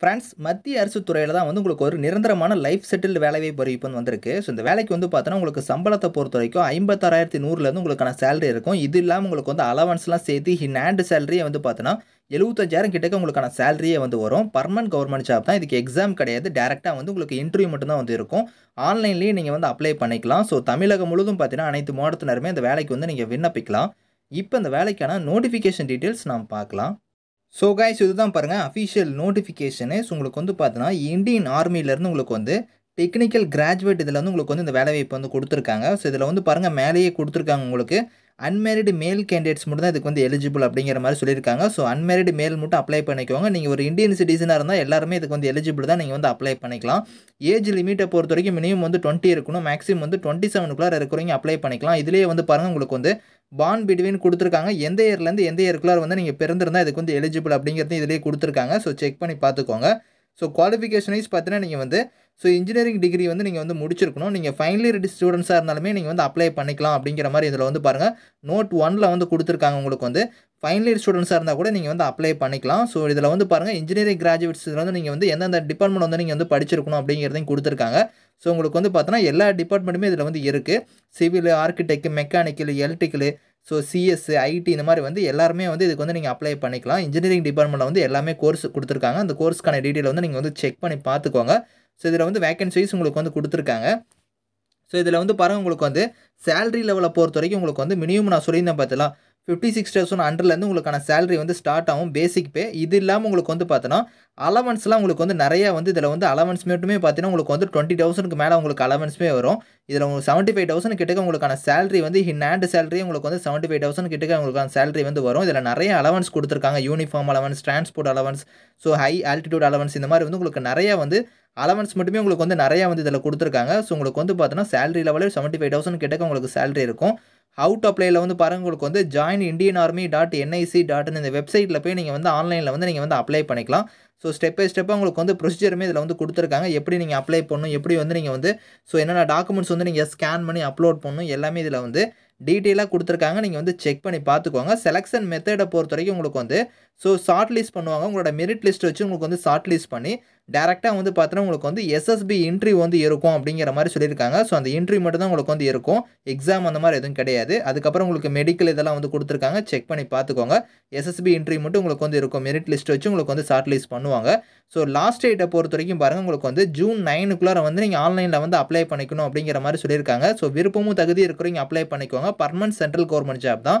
friends மத்திய அரசு துறையில் தான் வந்து உங்களுக்கு ஒரு நிரந்தரமான லைஃப் செட்டில்டு வேலைவாய்ப்பு அறிவிப்புன்னு வந்திருக்கு ஸோ இந்த வேலைக்கு வந்து பார்த்தோன்னா உங்களுக்கு சம்பளத்தை பொறுத்த வரைக்கும் ஐம்பத்தாறாயிரத்தி நூறுலேருந்து உங்களுக்கான சேலரி இருக்கும் இது இல்லாமல் உங்களுக்கு வந்து அலவன்ஸ்லாம் சேர்த்து இன் ஆண்டு சேலரியை வந்து பார்த்தோன்னா எழுபத்தஞ்சாயிரம் கிட்டக்க உங்களுக்கான சேலரியே வந்து வரும் பர்மனன்ட் கவர்மெண்ட் ஜாப் தான் இதுக்கு எக்ஸாம் கிடையாது டேரெக்டாக வந்து உங்களுக்கு இன்டர்வியூ மட்டும்தான் வந்து இருக்கும் ஆன்லைன்லேயே நீங்கள் வந்து அப்ளை பண்ணிக்கலாம் ஸோ தமிழகம் முழுதும் பார்த்தீங்கன்னா அனைத்து மாவட்டத்தினருமே இந்த வேலைக்கு வந்து நீங்கள் விண்ணப்பிக்கலாம் இப்போ இந்த வேலைக்கான நோட்டிஃபிகேஷன் டீட்டெயில்ஸ் நாம் பார்க்கலாம் ஸோ கைஸ் இதுதான் பாருங்கள் அஃபிஷியல் நோட்டிஃபிகேஷனு உங்களுக்கு வந்து பார்த்தீங்கன்னா இந்தியன் ஆர்மியிலேருந்து உங்களுக்கு வந்து டெக்னிக்கல் கிராஜுவேட் இதில் வந்து உங்களுக்கு வந்து இந்த வேலை வாய்ப்பு வந்து கொடுத்துருக்காங்க ஸோ இதில் வந்து பாருங்கள் மேலேயே கொடுத்துருக்காங்க உங்களுக்கு அன்மேரிடு மேல் கேண்டிடேட்ஸ் மட்டும் தான் இதுக்கு வந்து எலிஜிபிள் அப்படிங்கிற மாதிரி சொல்லியிருக்காங்க ஸோ அன்மேரிடு மேல் மட்டும் அப்ளை பண்ணிக்கோங்க நீங்கள் ஒரு இந்தியன் சிட்டிசனாக இருந்தால் எல்லாருமே இதுக்கு வந்து எலிஜிபிள் தான் நீங்கள் வந்து அப்ளை பண்ணிக்கலாம் ஏஜ் லிமிட்டை பொறுத்த வரைக்கும் மினிமம் வந்து டுவெண்ட்டி இருக்கணும் மேக்ஸிமம் வந்து டுவெண்ட்டி செவனுக்குள்ளார இருக்கிறவங்க அப்ளை பண்ணிக்கலாம் இதிலேயே வந்து பாருங்கள் உங்களுக்கு வந்து பான் பிட்வீன் கொடுத்துருக்காங்க எந்த இயர்லேருந்து எந்த இயருக்குள்ளார வந்து நீங்கள் பிறந்திருந்தால் இதுக்கு வந்து எலிஜிபிள் அப்படிங்கிறது இதிலேயே கொடுத்துருக்காங்க ஸோ செக் பண்ணி பார்த்துக்கோங்க ஸோ குவாலிஃபிகேஷன் வைஸ் பார்த்தீங்கன்னா நீங்கள் வந்து ஸோ இன்ஜினியரிங் டிகிரி வந்து நீங்கள் வந்து முடிச்சிருக்கணும் நீங்கள் ஃபைனல் இயர் ஸ்டூடெண்ட்ஸாக இருந்தாலுமே நீங்கள் வந்து அப்ளை பண்ணிக்கலாம் அப்படிங்கிற மாதிரி இதில் வந்து பாருங்கள் நோட் ஒனில் வந்து கொடுத்துருக்காங்க உங்களுக்கு வந்து ஃபைனல் இயர் ஸ்டூடெண்ட்ஸாக இருந்தால் கூட நீங்கள் வந்து அப்ளை பண்ணிக்கலாம் ஸோ இதில் வந்து பாருங்கள் இன்ஜினியரிங் கிராஜுவேட்ஸ் வந்து நீங்கள் வந்து எந்தெந்த டிபார்ட்மெண்ட் வந்து நீங்கள் வந்து படிச்சிருக்கணும் அப்படிங்கிறதையும் கொடுத்துருக்காங்க ஸோ உங்களுக்கு வந்து பார்த்தோன்னா எல்லா டிபார்ட்மெண்ட்டுமே இதில் வந்து இருக்குது civil architect mechanical electrical so CS IT இந்த மாதிரி வந்து எல்லாருமே வந்து இதுக்கு வந்து நீங்கள் அப்ளை பண்ணிக்கலாம் இன்ஜினியரிங் டிபார்ட்மெண்ட்டில் வந்து எல்லாமே கோர்ஸ் கொடுத்துருக்காங்க அந்த கோர்ஸ்க்கான டீட்டெயில் வந்து நீங்கள் வந்து செக் பண்ணி பார்த்துக்கோங்க ஸோ இதில் வந்து வேகன்சிஸ் உங்களுக்கு வந்து கொடுத்துருக்காங்க ஸோ இதில் வந்து பாருங்கள் உங்களுக்கு வந்து சேலரி லெவலை பொறுத்த வரைக்கும் உங்களுக்கு வந்து மினிமம் நான் சொல்லியிருந்தேன் பார்த்தலாம் ஃபிஃப்டி சிக்ஸ் தௌசண்ட் ஹண்ட்ரட்லேருந்து உங்களுக்கான சேலரி வந்து ஸ்டார்ட் ஆகும் பேசிக் பே இது இல்லாமல் உங்களுக்கு வந்து பார்த்தோன்னா அலவன்ஸ்லாம் உங்களுக்கு வந்து நிறையா வந்து இதில் வந்து அலவன்ஸ் மட்டுமே பார்த்தீங்கன்னா உங்களுக்கு வந்து டுவெண்ட்டி தௌசண்ட்க்கு மேலே உங்களுக்கு அலவன்ஸுமே வரும் இதில் உங்களுக்கு செவன்ட்டி ஃபைவ் தௌசண்ட் கிட்டக்க உங்களுக்கான சேலரி வந்து ஹின் ஹேண்ட் சேலரி உங்களுக்கு வந்து செவன்ட்டி ஃபைவ் தௌசண்ட் கிட்டக்க உங்களுக்கான சேலரி வந்து வரும் இதில் நிறைய அலவன்ஸ் கொடுத்துருக்காங்க uniform allowance transport allowance so high altitude allowance இந்த மாதிரி வந்து உங்களுக்கு நிறைய வந்து அலவன்ஸ் மட்டுமே உங்களுக்கு வந்து நிறையா வந்து இதில் கொடுத்துருக்காங்க ஸோ உங்களுக்கு வந்து பார்த்தோன்னா சேலரி லெவலில் செவன்ட்டி ஃபைவ் தௌசண்ட் கிட்டக்க உங்களுக்கு சேலரி இருக்கும் அவுட் அப்ளைல வந்து பாருங்க உங்களுக்கு வந்து join Indian army dot NIC டாட்னு இந்த வெப்சைட்டில் போய் நீங்கள் வந்து ஆன்லைனில் வந்து நீங்கள் வந்து அப்ளை பண்ணிக்கலாம் ஸோ ஸ்டெப் பை ஸ்டெப்பாக உங்களுக்கு வந்து ப்ரொசீஜருமே இதில் வந்து கொடுத்துருக்காங்க எப்படி நீங்கள் அப்ளை பண்ணணும் எப்படி வந்து நீங்கள் வந்து ஸோ என்னென்ன டாக்குமெண்ட்ஸ் வந்து நீங்கள் ஸ்கேன் பண்ணி அப்லோட் பண்ணணும் எல்லாமே இதில் வந்து டீட்டெயிலாக கொடுத்துருக்காங்க நீங்கள் வந்து செக் பண்ணி பார்த்துக்கோங்க செலெக்ஷன் மெத்தடை பொறுத்த வரைக்கும் உங்களுக்கு வந்து ஸோ ஷார்ட் லிஸ்ட் பண்ணுவாங்க உங்களோட மெரிட் லிஸ்ட் வச்சு உங்களுக்கு வந்து ஷார்ட் லிஸ்ட் பண்ணி டேரெக்டாக வந்து பார்த்தோன்னா உங்களுக்கு வந்து எஸ்எஸ்பி இன்ட்ரிவ் வந்து இருக்கும் அப்படிங்கிற மாதிரி சொல்லியிருக்காங்க ஸோ அந்த இன்ட்ரி மட்டும் தான் உங்களுக்கு வந்து இருக்கும் எக்ஸாம் அந்த மாதிரி எதுவும் கிடையாது அதுக்கப்புறம் உங்களுக்கு மெடிக்கல் இதெல்லாம் வந்து கொடுத்துருக்காங்க செக் பண்ணி பார்த்துக்கோங்க எஸ்எஸ்பி இன்ட்ரி மட்டும் உங்களுக்கு வந்து இருக்கும் மெரிட் லிஸ்ட் வச்சு உங்களுக்கு வந்து ஷார்ட் லிஸ்ட் பண்ணுவாங்க ஸோ லாஸ்ட் டேட்டை பொறுத்த வரைக்கும் பாருங்கள் உங்களுக்கு வந்து ஜூன் நைனுக்குள்ளார வந்து நீங்கள் ஆன்லைனில் வந்து அப்ளை பண்ணிக்கணும் அப்படிங்கிற மாதிரி சொல்லியிருக்காங்க ஸோ விருப்பமும் தகுதி இருக்கிறவங்க அப்ளை பண்ணிக்கோங்க பர்மனன்ட் சென்ட்ரல் கவர்மெண்ட் ஜாப் தான்